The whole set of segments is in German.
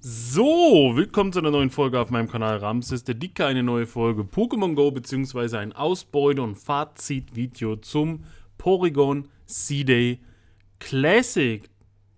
So, willkommen zu einer neuen Folge auf meinem Kanal Ramses der Dicke, eine neue Folge Pokémon Go beziehungsweise ein Ausbeute- und Fazit-Video zum Porygon C-Day Classic.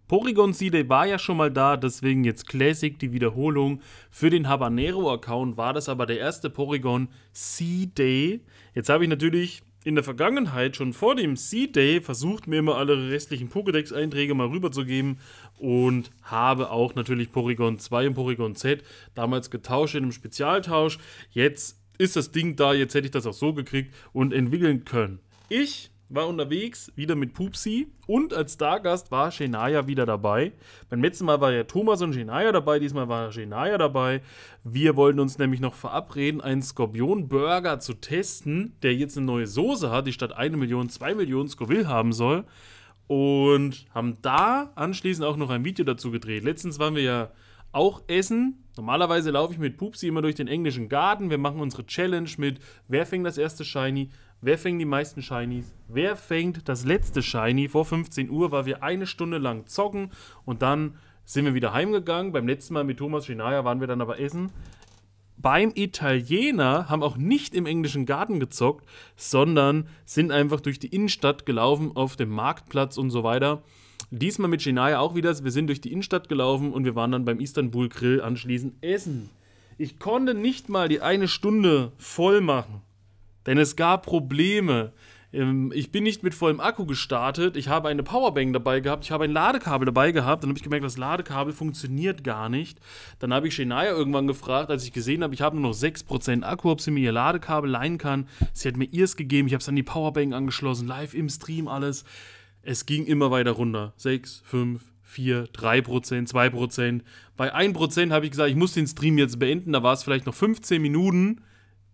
Porygon C-Day war ja schon mal da, deswegen jetzt Classic die Wiederholung. Für den Habanero-Account war das aber der erste Porygon C-Day. Jetzt habe ich natürlich in der Vergangenheit, schon vor dem C-Day, versucht mir immer alle restlichen Pokédex-Einträge mal rüberzugeben und habe auch natürlich Porygon 2 und Porygon Z damals getauscht in einem Spezialtausch. Jetzt ist das Ding da, jetzt hätte ich das auch so gekriegt und entwickeln können. Ich war unterwegs, wieder mit Pupsi und als Stargast war Shenaya wieder dabei. Beim letzten Mal war ja Thomas und Shenaya dabei, diesmal war Shenaya dabei. Wir wollten uns nämlich noch verabreden, einen Skorpion-Burger zu testen, der jetzt eine neue Soße hat, die statt 1 Million 2 Millionen Scoville haben soll. Und haben da anschließend auch noch ein Video dazu gedreht. Letztens waren wir ja auch essen. Normalerweise laufe ich mit Pupsi immer durch den englischen Garten. Wir machen unsere Challenge mit Wer fängt das erste Shiny? Wer fängt die meisten Shinies? Wer fängt das letzte Shiny vor 15 Uhr, weil wir eine Stunde lang zocken und dann sind wir wieder heimgegangen. Beim letzten Mal mit Thomas Schinaya waren wir dann aber essen. Beim Italiener haben auch nicht im englischen Garten gezockt, sondern sind einfach durch die Innenstadt gelaufen, auf dem Marktplatz und so weiter. Diesmal mit Shinaya auch wieder. Wir sind durch die Innenstadt gelaufen und wir waren dann beim Istanbul Grill anschließend essen. Ich konnte nicht mal die eine Stunde voll machen. Denn es gab Probleme. Ähm, ich bin nicht mit vollem Akku gestartet. Ich habe eine Powerbank dabei gehabt. Ich habe ein Ladekabel dabei gehabt. Dann habe ich gemerkt, das Ladekabel funktioniert gar nicht. Dann habe ich Shania irgendwann gefragt, als ich gesehen habe, ich habe nur noch 6% Akku, ob sie mir ihr Ladekabel leihen kann. Sie hat mir ihrs gegeben. Ich habe es an die Powerbank angeschlossen. Live im Stream alles. Es ging immer weiter runter. 6, 5, 4, 3%, 2%. Bei 1% habe ich gesagt, ich muss den Stream jetzt beenden. Da war es vielleicht noch 15 Minuten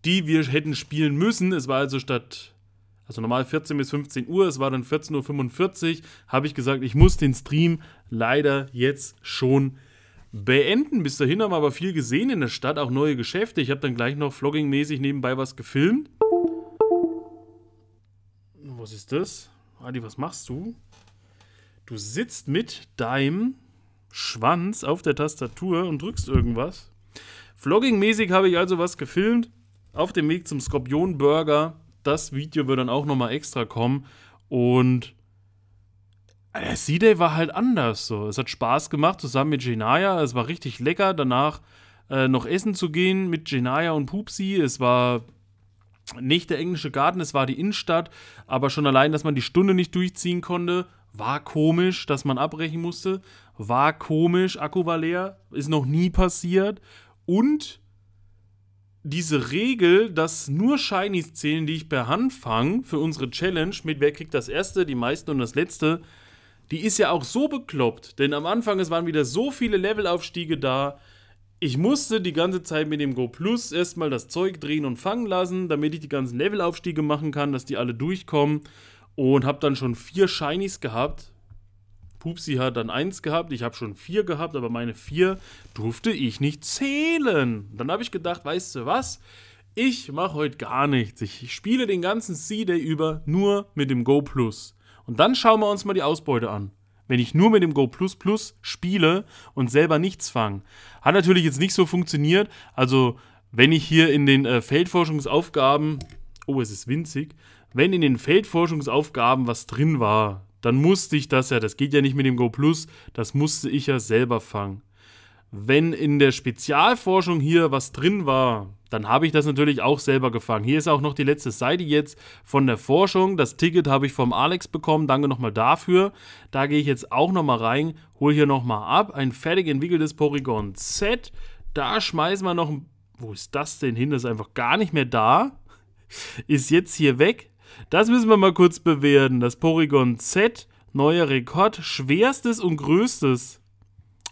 die wir hätten spielen müssen. Es war also statt, also normal 14 bis 15 Uhr, es war dann 14.45 Uhr, habe ich gesagt, ich muss den Stream leider jetzt schon beenden. Bis dahin haben wir aber viel gesehen in der Stadt, auch neue Geschäfte. Ich habe dann gleich noch vloggingmäßig nebenbei was gefilmt. Was ist das? Adi, was machst du? Du sitzt mit deinem Schwanz auf der Tastatur und drückst irgendwas. Vloggingmäßig habe ich also was gefilmt auf dem Weg zum Skorpion Burger. Das Video wird dann auch nochmal extra kommen. Und der C-Day war halt anders so. Es hat Spaß gemacht zusammen mit Genaya. Es war richtig lecker. Danach äh, noch essen zu gehen mit Genaya und Pupsi. Es war nicht der englische Garten, es war die Innenstadt. Aber schon allein, dass man die Stunde nicht durchziehen konnte, war komisch, dass man abbrechen musste. War komisch. Akku war leer. Ist noch nie passiert. Und diese Regel, dass nur Shinies zählen, die ich per Hand fange, für unsere Challenge mit wer kriegt das erste, die meisten und das letzte, die ist ja auch so bekloppt. Denn am Anfang, es waren wieder so viele Levelaufstiege da. Ich musste die ganze Zeit mit dem Go Plus erstmal das Zeug drehen und fangen lassen, damit ich die ganzen Levelaufstiege machen kann, dass die alle durchkommen. Und habe dann schon vier Shinies gehabt, Pupsi hat dann eins gehabt, ich habe schon vier gehabt, aber meine vier durfte ich nicht zählen. Dann habe ich gedacht, weißt du was? Ich mache heute gar nichts. Ich spiele den ganzen C-Day über nur mit dem Go Plus. Und dann schauen wir uns mal die Ausbeute an. Wenn ich nur mit dem Go Plus Plus spiele und selber nichts fange. Hat natürlich jetzt nicht so funktioniert. Also, wenn ich hier in den äh, Feldforschungsaufgaben. Oh, es ist winzig. Wenn in den Feldforschungsaufgaben was drin war, dann musste ich das ja, das geht ja nicht mit dem Go Plus, das musste ich ja selber fangen. Wenn in der Spezialforschung hier was drin war, dann habe ich das natürlich auch selber gefangen. Hier ist auch noch die letzte Seite jetzt von der Forschung. Das Ticket habe ich vom Alex bekommen. Danke nochmal dafür. Da gehe ich jetzt auch nochmal rein, hole hier nochmal ab. Ein fertig entwickeltes Porygon Z. Da schmeißen wir noch ein. Wo ist das denn hin? Das ist einfach gar nicht mehr da. Ist jetzt hier weg. Das müssen wir mal kurz bewerten. Das Porygon Z, neuer Rekord, schwerstes und größtes.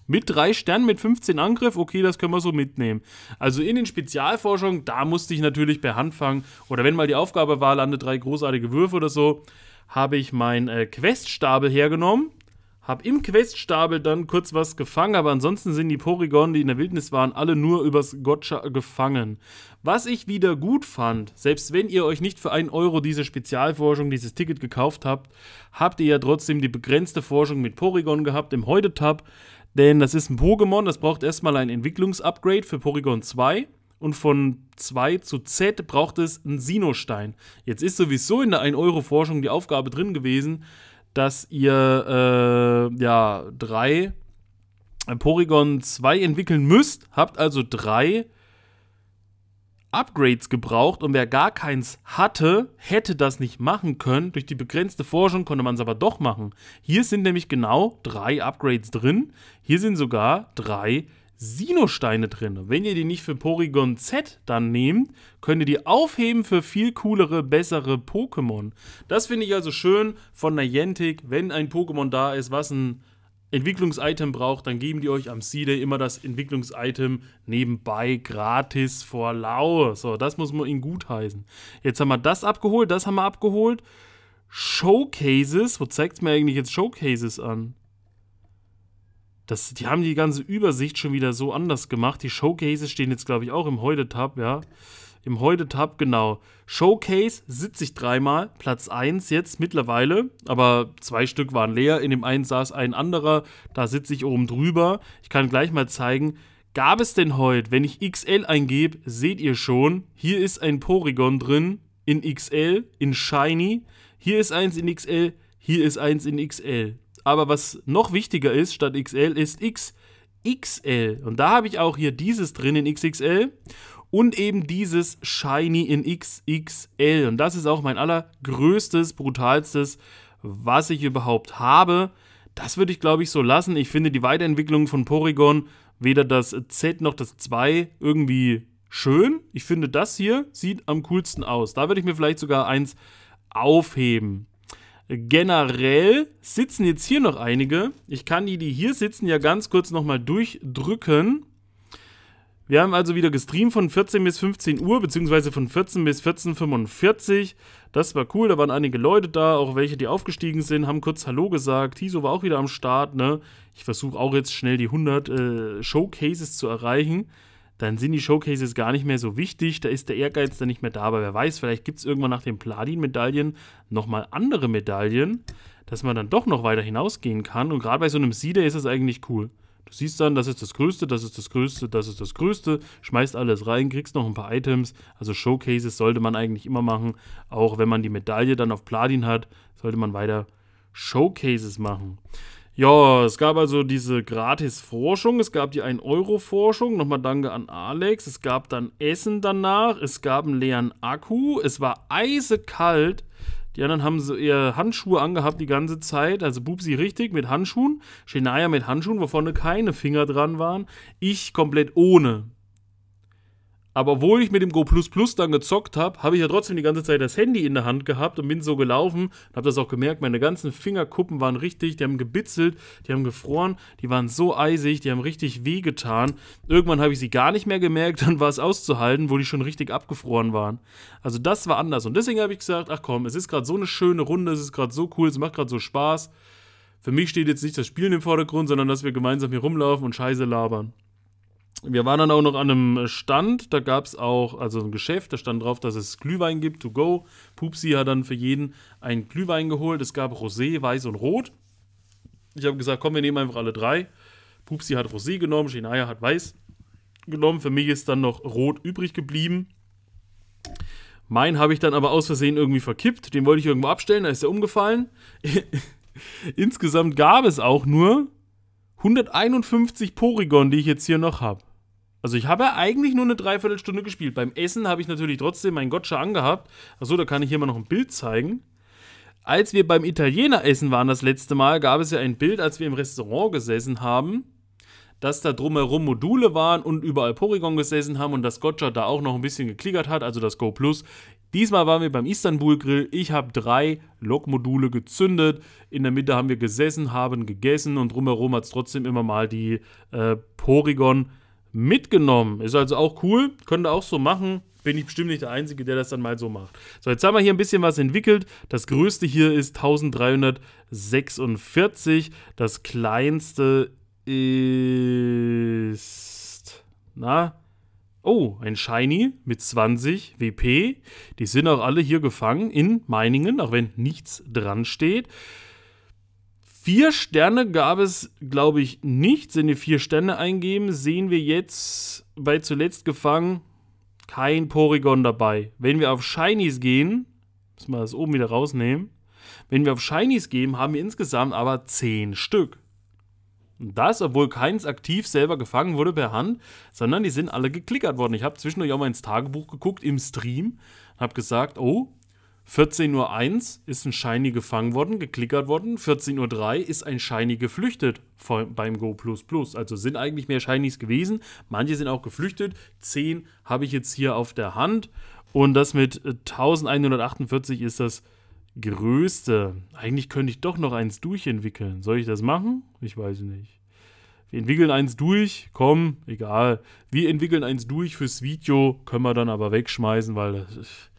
Mit drei Sternen, mit 15 Angriff, okay, das können wir so mitnehmen. Also in den Spezialforschungen, da musste ich natürlich per Hand fangen. Oder wenn mal die Aufgabe war, lande drei großartige Würfe oder so, habe ich meinen äh, Queststapel hergenommen hab im Queststapel dann kurz was gefangen, aber ansonsten sind die Porygon, die in der Wildnis waren, alle nur übers Gotcha gefangen. Was ich wieder gut fand, selbst wenn ihr euch nicht für einen Euro diese Spezialforschung, dieses Ticket gekauft habt, habt ihr ja trotzdem die begrenzte Forschung mit Porygon gehabt im Heute-Tab, denn das ist ein Pokémon, das braucht erstmal ein Entwicklungsupgrade für Porygon 2 und von 2 zu Z braucht es einen Sinostein. Jetzt ist sowieso in der 1-Euro-Forschung die Aufgabe drin gewesen, dass ihr äh, ja drei äh, Porygon 2 entwickeln müsst, habt also drei Upgrades gebraucht und wer gar keins hatte, hätte das nicht machen können. Durch die begrenzte Forschung konnte man es aber doch machen. Hier sind nämlich genau drei Upgrades drin. Hier sind sogar drei Upgrades Sinosteine drin. Wenn ihr die nicht für Porygon Z dann nehmt, könnt ihr die aufheben für viel coolere, bessere Pokémon. Das finde ich also schön von Niantic, wenn ein Pokémon da ist, was ein Entwicklungsitem braucht, dann geben die euch am C-Day immer das Entwicklungsitem nebenbei gratis vor Lau. So, das muss man ihnen gutheißen. Jetzt haben wir das abgeholt, das haben wir abgeholt. Showcases, wo zeigt es mir eigentlich jetzt Showcases an? Das, die haben die ganze Übersicht schon wieder so anders gemacht. Die Showcases stehen jetzt, glaube ich, auch im Heute-Tab, ja. Im Heute-Tab, genau. Showcase sitze ich dreimal, Platz 1 jetzt mittlerweile, aber zwei Stück waren leer. In dem einen saß ein anderer, da sitze ich oben drüber. Ich kann gleich mal zeigen, gab es denn heute, wenn ich XL eingebe, seht ihr schon, hier ist ein Porygon drin, in XL, in Shiny. Hier ist eins in XL, hier ist eins in XL. Aber was noch wichtiger ist, statt XL ist XXL. Und da habe ich auch hier dieses drin in XXL und eben dieses Shiny in XXL. Und das ist auch mein allergrößtes, brutalstes, was ich überhaupt habe. Das würde ich, glaube ich, so lassen. Ich finde die Weiterentwicklung von Porygon, weder das Z noch das 2, irgendwie schön. Ich finde, das hier sieht am coolsten aus. Da würde ich mir vielleicht sogar eins aufheben generell sitzen jetzt hier noch einige. Ich kann die, die hier sitzen, ja ganz kurz nochmal durchdrücken. Wir haben also wieder gestreamt von 14 bis 15 Uhr, beziehungsweise von 14 bis 14.45 Das war cool, da waren einige Leute da, auch welche, die aufgestiegen sind, haben kurz Hallo gesagt. Tiso war auch wieder am Start, ne? Ich versuche auch jetzt schnell die 100 äh, Showcases zu erreichen dann sind die Showcases gar nicht mehr so wichtig, da ist der Ehrgeiz dann nicht mehr da, aber wer weiß, vielleicht gibt es irgendwann nach den Platin-Medaillen nochmal andere Medaillen, dass man dann doch noch weiter hinausgehen kann und gerade bei so einem Sieder ist es eigentlich cool. Du siehst dann, das ist das Größte, das ist das Größte, das ist das Größte, schmeißt alles rein, kriegst noch ein paar Items. Also Showcases sollte man eigentlich immer machen. Auch wenn man die Medaille dann auf Platin hat, sollte man weiter Showcases machen. Ja, es gab also diese Gratis-Forschung, es gab die 1-Euro-Forschung, nochmal danke an Alex, es gab dann Essen danach, es gab einen leeren Akku, es war eisekalt, die anderen haben so ihre Handschuhe angehabt die ganze Zeit, also Bubsi richtig mit Handschuhen, Shania mit Handschuhen, wo vorne keine Finger dran waren, ich komplett ohne. Aber obwohl ich mit dem Go Plus Plus dann gezockt habe, habe ich ja trotzdem die ganze Zeit das Handy in der Hand gehabt und bin so gelaufen und habe das auch gemerkt. Meine ganzen Fingerkuppen waren richtig, die haben gebitzelt, die haben gefroren, die waren so eisig, die haben richtig wehgetan. Irgendwann habe ich sie gar nicht mehr gemerkt, dann war es auszuhalten, wo die schon richtig abgefroren waren. Also das war anders und deswegen habe ich gesagt, ach komm, es ist gerade so eine schöne Runde, es ist gerade so cool, es macht gerade so Spaß. Für mich steht jetzt nicht das Spielen im Vordergrund, sondern dass wir gemeinsam hier rumlaufen und Scheiße labern wir waren dann auch noch an einem Stand, da gab es auch, also ein Geschäft, da stand drauf, dass es Glühwein gibt, to go. Pupsi hat dann für jeden einen Glühwein geholt. Es gab Rosé, Weiß und Rot. Ich habe gesagt, komm, wir nehmen einfach alle drei. Pupsi hat Rosé genommen, Shinaya hat Weiß genommen. Für mich ist dann noch Rot übrig geblieben. Mein habe ich dann aber aus Versehen irgendwie verkippt. Den wollte ich irgendwo abstellen, da ist er umgefallen. Insgesamt gab es auch nur 151 Porygon, die ich jetzt hier noch habe. Also ich habe eigentlich nur eine Dreiviertelstunde gespielt. Beim Essen habe ich natürlich trotzdem meinen Gotcha angehabt. Achso, da kann ich hier mal noch ein Bild zeigen. Als wir beim Italiener essen waren das letzte Mal, gab es ja ein Bild, als wir im Restaurant gesessen haben, dass da drumherum Module waren und überall Porygon gesessen haben und das Gotcha da auch noch ein bisschen geklickert hat, also das Go Plus. Diesmal waren wir beim Istanbul Grill. Ich habe drei Lokmodule gezündet. In der Mitte haben wir gesessen, haben gegessen und drumherum hat es trotzdem immer mal die äh, Porygon mitgenommen. Ist also auch cool, könnte auch so machen. Bin ich bestimmt nicht der Einzige, der das dann mal so macht. So, jetzt haben wir hier ein bisschen was entwickelt. Das größte hier ist 1346. Das kleinste ist. Na? Oh, ein Shiny mit 20 WP. Die sind auch alle hier gefangen in Meiningen, auch wenn nichts dran steht. Vier Sterne gab es, glaube ich, nicht. Wenn wir vier Sterne eingeben, sehen wir jetzt bei zuletzt gefangen kein Porygon dabei. Wenn wir auf Shinies gehen, müssen wir das oben wieder rausnehmen. Wenn wir auf Shinies gehen, haben wir insgesamt aber zehn Stück. Und das, obwohl keins aktiv selber gefangen wurde per Hand, sondern die sind alle geklickert worden. Ich habe zwischendurch auch mal ins Tagebuch geguckt im Stream und habe gesagt, oh, 14.01 Uhr ist ein Shiny gefangen worden, geklickert worden. 14.03 Uhr ist ein Shiny geflüchtet beim Go. Also sind eigentlich mehr Shinies gewesen. Manche sind auch geflüchtet. 10 habe ich jetzt hier auf der Hand. Und das mit 1148 äh, ist das größte. Eigentlich könnte ich doch noch eins durchentwickeln. Soll ich das machen? Ich weiß nicht. Wir entwickeln eins durch, komm, egal. Wir entwickeln eins durch fürs Video, können wir dann aber wegschmeißen, weil das ist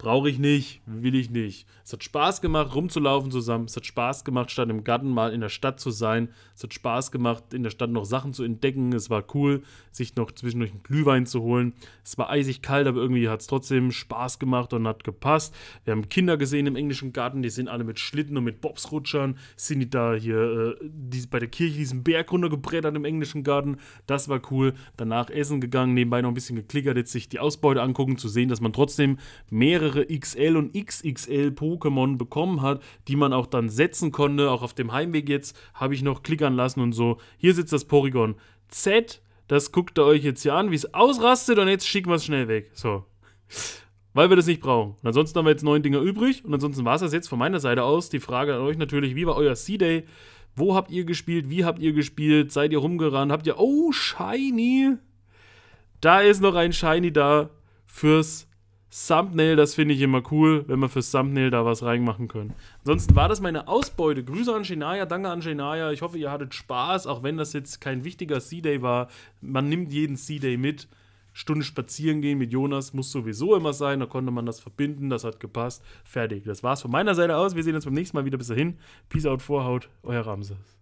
Brauche ich nicht, will ich nicht. Es hat Spaß gemacht, rumzulaufen zusammen. Es hat Spaß gemacht, statt im Garten mal in der Stadt zu sein. Es hat Spaß gemacht, in der Stadt noch Sachen zu entdecken. Es war cool, sich noch zwischendurch einen Glühwein zu holen. Es war eisig kalt, aber irgendwie hat es trotzdem Spaß gemacht und hat gepasst. Wir haben Kinder gesehen im englischen Garten, die sind alle mit Schlitten und mit Bobsrutschern. Sind die da hier äh, die, bei der Kirche diesen Berg runtergebrettert im englischen Garten? Das war cool. Danach essen gegangen, nebenbei noch ein bisschen geklickert, jetzt sich die Ausbeute angucken, zu sehen, dass man trotzdem mehrere mehrere XL und XXL Pokémon bekommen hat, die man auch dann setzen konnte. Auch auf dem Heimweg jetzt habe ich noch klickern lassen und so. Hier sitzt das Porygon Z. Das guckt ihr euch jetzt hier an, wie es ausrastet und jetzt schicken wir es schnell weg. So. Weil wir das nicht brauchen. Und ansonsten haben wir jetzt neun Dinger übrig. Und ansonsten war es das jetzt von meiner Seite aus. Die Frage an euch natürlich, wie war euer C-Day? Wo habt ihr gespielt? Wie habt ihr gespielt? Seid ihr rumgerannt? Habt ihr, oh, Shiny. Da ist noch ein Shiny da fürs Thumbnail, das finde ich immer cool, wenn wir fürs Thumbnail da was reinmachen können. Ansonsten war das meine Ausbeute. Grüße an Shenaya, danke an Shenaya. Ich hoffe, ihr hattet Spaß, auch wenn das jetzt kein wichtiger C-Day war. Man nimmt jeden C-Day mit. Stunde spazieren gehen mit Jonas muss sowieso immer sein. Da konnte man das verbinden, das hat gepasst. Fertig. Das war's von meiner Seite aus. Wir sehen uns beim nächsten Mal wieder. Bis dahin. Peace out, Vorhaut, euer Ramses.